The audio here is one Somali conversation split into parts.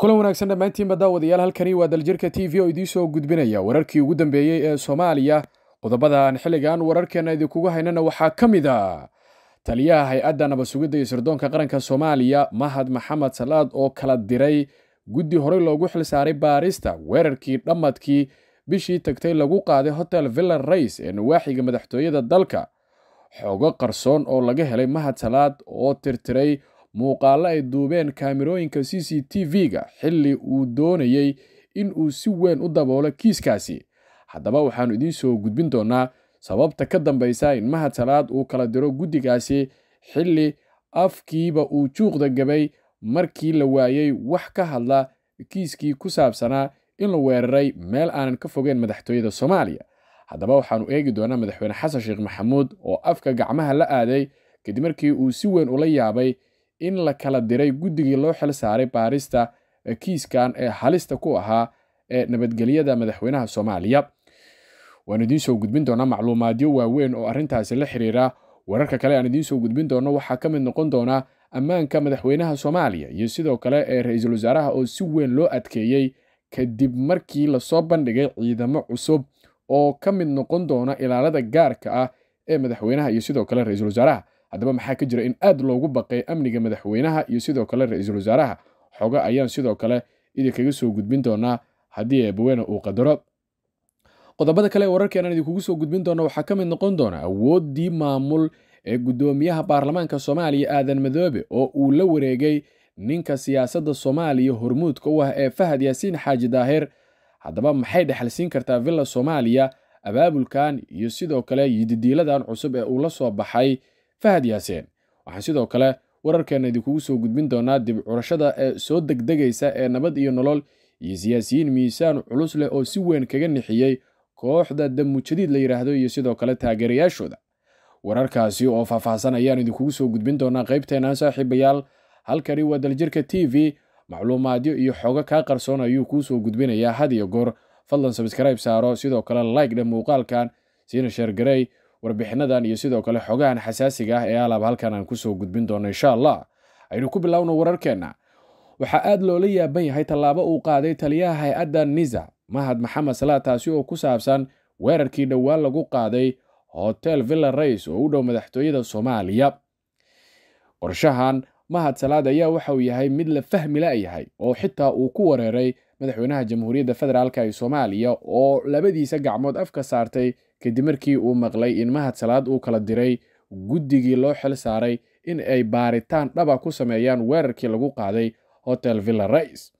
kulan wanaagsan dhammaantiinba daawadayaal halkani waa daljirka t v oo idiin soo gudbinaya wararkii ugu dambeeyey ee soomaaliya qodobadan xilligan wararkeena idinkugu haynana waxaa ka mid a ah taliyaha hay-adda nabadsugidda iyo sirdoonka qaranka soomaaliya mahad maxamed salaad oo kala diray guddi horey loogu xilsaaray baarista weerarkii dhammadkii bishii tagtay lagu qaaday hotel villa rays ee nawaaxiga madaxtooyada dalka xoogo qarsoon oo laga helay mahad salaad oo tirtiray muuqaallo ay duubeen kaamirooyinka c c t v-ga xilli uu doonayey in uu si weyn u daboolo kiiskaasi haddaba waxaanu idiin soo gudbin doonaa sababta ka dambaysa in mahad salaad uu kala diro guddigaasi xilli afkiiba uu juuqda gabay markii la waayey wax ka hadla kiiskii ku saabsanaa in la weeraray meel aanan ka fogeen madaxtooyada soomaaliya haddaba waxaanu eegi doonaa madaxweyne xasan sheekh maxamuud oo afka gacmaha la aaday kadib markii uu si weyn ula yaabay in la kala diray guddigii loo xil saaray baarista eh, kiiskan ee halista ku ahaa ee eh, nabadgelyada madaxweynaha soomaaliya waan idiin soo gudbin doonaa macluumaadyo waaweyn oo arrintaasi la xiriira wararka kale aan idiin soo gudbin doono waxaa ka mid noqon doonaa ammaanka madaxweynaha soomaaliya iyo sidoo kale ee eh, ra-iisul wasaaraha oo si weyn loo adkeeyey kadib markii lasoo bandhigay ciidamo cusub oo ka mid noqon doona ilaalada gaarka ah ee madaxweynaha iyo sidoo kale ra-iisul wasaaraha haddaba maxaa ka jira in aad loogu baqay amniga madaxweynaha iyo sidoo kale ra-iisul wasaaraha xoga ayaan sidoo kale idinkaga soo gudbin doonaa haddii eebaweene uu qadaro qodobada kale ee wararkeenaan idinkugu soo gudbin doona waxaa ka mid noqon doona awooddii maamul ee guddoomiyaha baarlamaanka soomaaliya aadan madoobe oo uu la wareegay ninka siyaasadda soomaaliya hormuudka u ah ee fahad yaasiin xaaji daahir haddaba maxay dhexalsiin kartaa villa soomaaliya abaabulkan iyo sidoo kale yididiiladan cusub ee uu la soo baxay fahad yaaseen waxaa sidoo kale wararkeenna idinkugu soo gudbin doonaa dib curashada ee soo degdegaysa ee nabad iyo nolol iyo siyaasiyiin miisaan culus leh oo si weyn kaga nixiyey kooxda damujadiid la yidhaahdo iyo sidoo kale taageerayaashooda wararkaasi oo faahfaahsan ayaan idinkugu soo gudbin doonaa qaybteenaan saaxiibayaal halkani waa daljirka t v macluumaadyo iyo xogo kaa qarsoon ayuu kuu soo gudbinayaa had iyo goor fadlan sabskribe saaro sidoo kale like-dha muuqaalkan siina sheergarey warbixinadan iyo sidoo kale xogahan xasaasiga ah ee alaab halkan aan kusoo gudbin doono insha allah aynu ku bilowno wararkeenna waxaa aada loola yaaban yahay tallaabo uu qaaday taliyaha hay-adda nisa mahad maxamed salaa taasi oo ku saabsan weerarkii dhowaan lagu qaaday hotel villa rays oo u dhow madaxtooyada soomaaliya qorshahan mahad salaad ayaa waxa uu yahay mid la fahmi ah yahay oo xitaa uu ku wareeray madaxweynaha jamhuuriyadda federaalk ee soomaaliya oo labadiisa gacmood afka saartay kadib markii uu maqlay in mahad salaad uu kala diray guddigii loo xil saaray in ay baaritaan dhaba ku sameeyaan weerarkii lagu qaaday hotel villa rais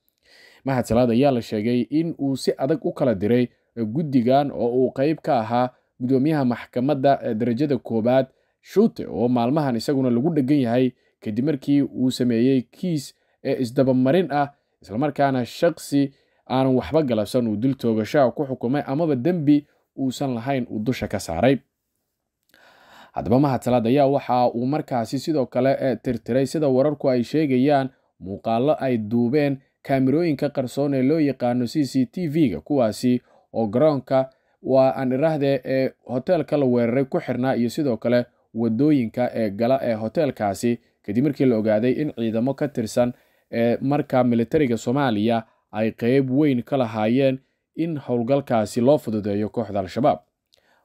mahadsalaad ayaa la sheegay in uu si adag u kala diray guddigan oo uu qeyb ka ahaa guddoomiyaha maxkamadda darajada koowaad shuute oo maalmahan isaguna lagu dhegan yahay kadib markii uu sameeyey kiis ee isdabamarin ah islamarkaana shaqsi aanan waxba galabsan uu dil toogashaa ku xukumay amaba dembi uusan lahayn uu dusha ka saaray haddaba mahadsalad ayaa waxa uu markaasi sidoo kale eh, tirtiray sida wararku ay sheegayaan muuqaallo ay duubeen kaamirooyinka qarsoon ee loo yaqaano c c t v-ga kuwaasi oo garoonka waa aan iraahdee ee eh, hoteelka la weeraray ku xirnaa iyo sidoo kale wadooyinka ee eh, gala ee hoteelkaasi kadib markii la ogaaday in ciidamo ka tirsan ee marka militariga soomaaliya ay qeyb weyn ka lahaayeen in howlgalkaasi loo fududeeyo kooxda al-shabaab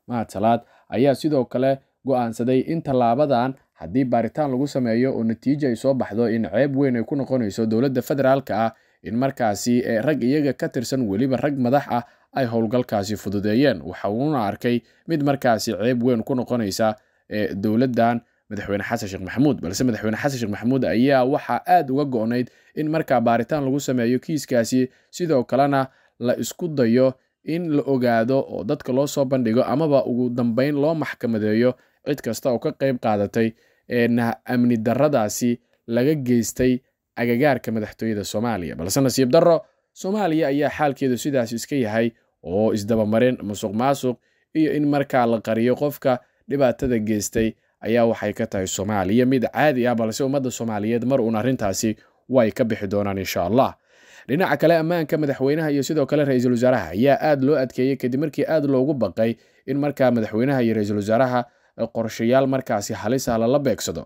mahad ayaa sidoo kale go'aansaday in tallaabadan haddii baaritaan lagu sameeyo oo natiijo ay soo baxdo in ceeb weyn ay ku noqonayso dowladda federaalka ah in markaasi ee rag iyaga ka tirsan weliba rag madax ah ay howlgalkaasi fududeeyeen waxa uuna arkay mid markaasi ceeb weyn ku noqonaysa ee dowladdan madaxweyne xasan sheekh maxamuud balse madaxweyne xasan sheekh maxamuud ayaa waxaa aad uga go'nayd in markaa baaritaan lagu sameeyo kiiskaasi sidoo kalena la isku dayo in la ogaado oo dadka loo soo bandhigo amaba ugu dambeyn loo maxkamadeeyo cid kasta oo ka qayb qaadatay eena amni darradaasi laga geystay agagaarka madaxtooyada soomaaliya balse nasiib darro soomaaliya ayaa xaalkeedu sidaas iska yahay oo isdabamarin musuq maasuq iyo in markaa la qariyo qofka dhibaatada geystay ayaa waxay ka tahay soomaaliya mid caadi ah balse ummadda soomaaliyeed mar uun arrintaasi way ka bixi doonaan insha allah dhinaca kale ammaanka madaxweynaha iyo sidoo kale ra-iisul wasaaraha ayaa aad loo adkeeyey kadib markii aad loogu baqay in markaa madaxweynaha iyo ra-iisul wasaaraha e, qorshayaal markaasi halisa ah lala beegsado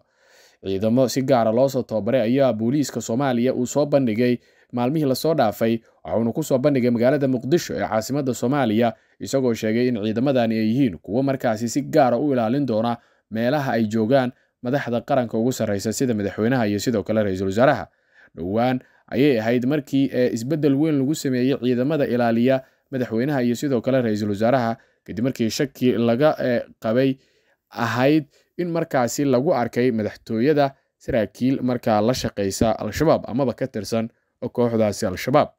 ciidamo si gaara ah loosoo tababaray ayaa booliiska soomaaliya uu soo bandhigay maalmihii lasoo dhaafay waxauna ku soo bandhigay magaalada muqdisho ee caasimadda soomaaliya isagoo sheegay in ciidamadani ay yihiin kuwo markaasi si gaara ah u ilaalin doona meelaha ay joogaan madaxda qaranka ugu sarreysa sida madaxweynaha iyo sidoo kale ra-iisul wasaaraha dhowaan ayay ahayd markii ee isbeddel weyn lagu sameeyey ciidamada ilaaliya madaxweynaha iyo sidoo kale ra-iisul wasaaraha kadib markii shaki laga qabay ahayd in markaasi lagu arkay madaxtooyada saraakiil markaa la shaqeysa al-shabaab amaba ka tirsan kooxdaasi al-shabaab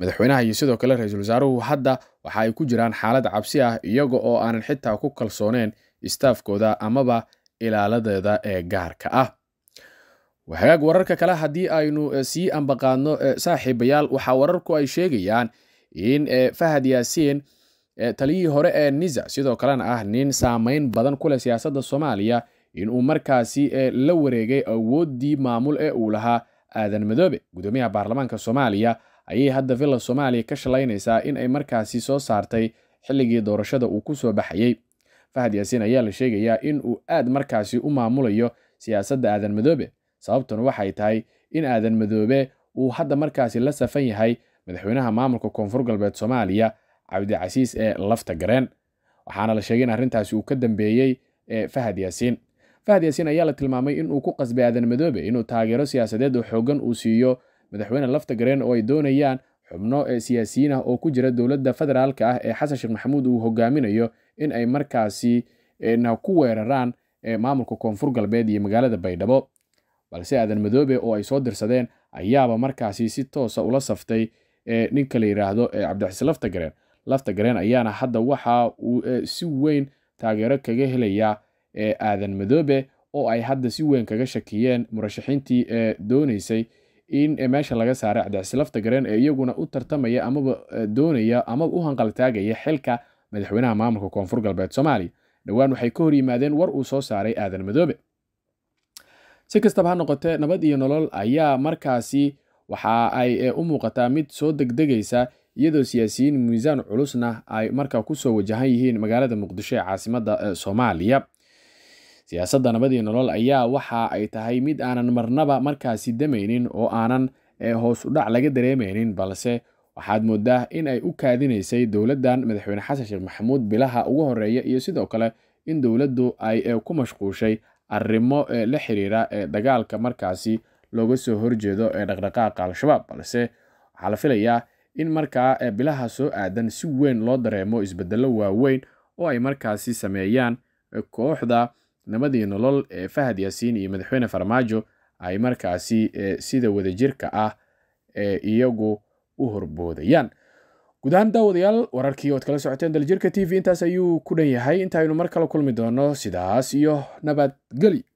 madaxweynaha iyo sidoo kale ra-iisul wasaaruhu hadda waxa ay ku jiraan xaalad cabsi ah iyaga oo aanan xitaa ku kalsooneen istaafkooda amaba ilaaladeeda ee gaarka ah hagaag wararka kale haddii aynu eh, sii ambaqaadno eh, saaxiibayaal waxaa wararku ay sheegayaan in eh, fahad yaasiin taliyihii hore ee nisa sidoo kalena ah nin saamayn badan ku leh siyaasadda soomaaliya uu markaasi la wareegay awooddii maamul ee uu lahaa aadan madoobe gudoomiyaha baarlamaanka soomaaliya ayay hadda villa soomaaliya ka shalaynaysaa in ay markaasi soo saartay xilligii doorashada uu ku soo baxayey fahad yaasiin ayaa la sheegayaa in uu aad markaasi u maamulayo siyaasadda aadan madoobe sababtuna waxay tahay in aadan madoobe uu hadda markaasi la safan yahay madaxweynaha maamulka koonfur galbeed soomaaliya cabdicasiis ee lafta gareen waxaana la sheegay in arrintaasi uu ka dambeeyey fahad yaasiin fahad yaasiin ayaa la tilmaamay in uu ku qasbay aadan madoobe inuu taageero siyaasadeed oo xooggan uu siiyo madaxweyne laftagareen oo ay doonayaan xubno eh, siyaasiyiin ah oo ku jira dowladda federaalka ah ee xasan sheekh maxamuud uu hogaaminayo in ay markaasi eh, ku weeraraan eh, maamulka koonfur galbeed iyo magaalada baydhabo balse aadan madoobe oo ay soo dirsadeen ayaaba markaasi si toosa ah ula saftay ninka la yidhaahdo cabdixase laftagareen laftagareen ayaana hadda waxa uu si weyn taageero kaga helayaa aadan madoobe oo ay hadda si weyn kaga shakiyeen murashaxiintii doonaysay in meesha laga saaray cadacsi lafta gareen ee iyaguna u tartamaya amaba doonaya amaba u hanqaltaagaya xilka madaxweynaha maamulka koonfur galbeed soomaaliya dhowaan waxay ka hor yimaadeen war uu soo saaray aadan madoobe si kastaba ha noqotee nabad iyo nolol ayaa markaasi waxa ay u muuqataa mid soo degdegaysa iyadoo siyaasiyiin miisaan culusna ay markaa kusoo wajahan yihiin magaalada muqdisho ee caasimada soomaaliya siyaasadda nabadii nolol ayaa waxa ay tahay mid aanan marnaba markaasi damaynin oo aanan eh, hoos u dhac laga dareemaynin balse waxaad moodaa in ay u kaadinaysay dowladdan madaxweyne xasan sheekh maxamuud bilaha ugu horreeya iyo sidoo kale in dowladdu ay eh, ku mashquushay arrimo eh, la xiriira dagaalka markaasi looga soo horjeedo ee dhaqdhaqaaqa al-shabaab balse waxaa la filayaa in markaa bilaha soo aadan si weyn loo dareemo isbedello waaweyn oo ay markaasi sameeyaan kooxda nimadii nolol ee fahad yaasiin iyo madaxweyne farmaajo ay markaasi sida wadajirka ah iyagu u horboodayaan guud ahaan daawadayaal wararkii ood kala socoteen daljirka t v intaas ayuu ku dhan yahay intaaynu mar kale kulmi doono sidaas iyo nabadgeli